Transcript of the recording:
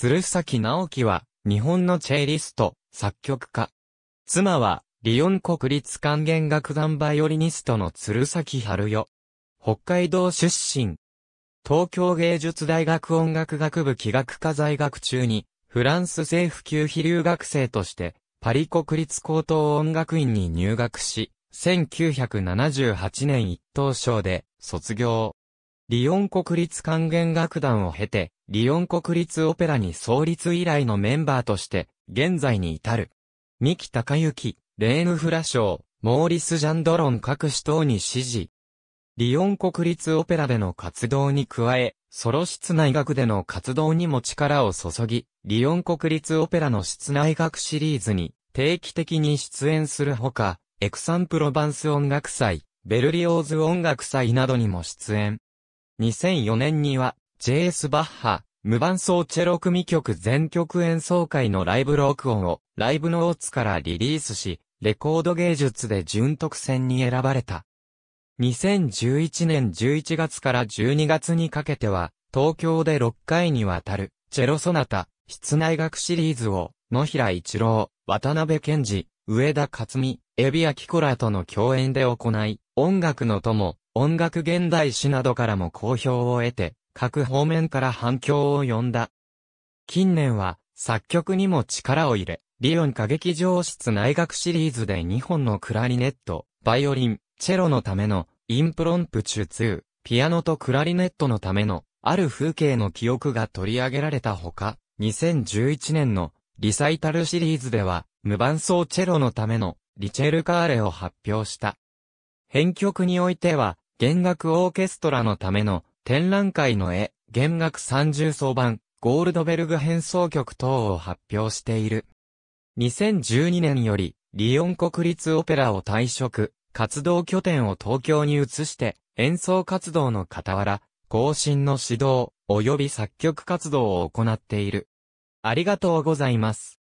鶴崎直樹は、日本のチェイリスト、作曲家。妻は、リヨン国立管弦楽団バイオリニストの鶴崎春代。北海道出身。東京芸術大学音楽学部器楽科在学中に、フランス政府級非留学生として、パリ国立高等音楽院に入学し、1978年一等賞で卒業。リオン国立管弦楽団を経て、リオン国立オペラに創立以来のメンバーとして、現在に至る。三木隆之、レーヌ・フラショー、モーリス・ジャンドロン各種等に支持。リオン国立オペラでの活動に加え、ソロ室内楽での活動にも力を注ぎ、リオン国立オペラの室内楽シリーズに定期的に出演するほか、エクサンプロバンス音楽祭、ベルリオーズ音楽祭などにも出演。2004年には、J.S. バッハ、無伴奏チェロ組曲全曲演奏会のライブ録音を、ライブノーツからリリースし、レコード芸術で準特選に選ばれた。2011年11月から12月にかけては、東京で6回にわたる、チェロソナタ、室内楽シリーズを、野平一郎、渡辺健二、上田勝美、エビアキコラとの共演で行い、音楽の友、音楽現代史などからも好評を得て、各方面から反響を呼んだ。近年は、作曲にも力を入れ、リオン歌劇上室内学シリーズで2本のクラリネット、バイオリン、チェロのための、インプロンプチュ2、ピアノとクラリネットのための、ある風景の記憶が取り上げられたほか、2011年のリサイタルシリーズでは、無伴奏チェロのためのリチェルカーレを発表した。編曲においては、弦楽オーケストラのための展覧会の絵、弦楽三重奏版、ゴールドベルグ変奏曲等を発表している。2012年より、リヨン国立オペラを退職、活動拠点を東京に移して、演奏活動の傍ら、更新の指導、及び作曲活動を行っている。ありがとうございます。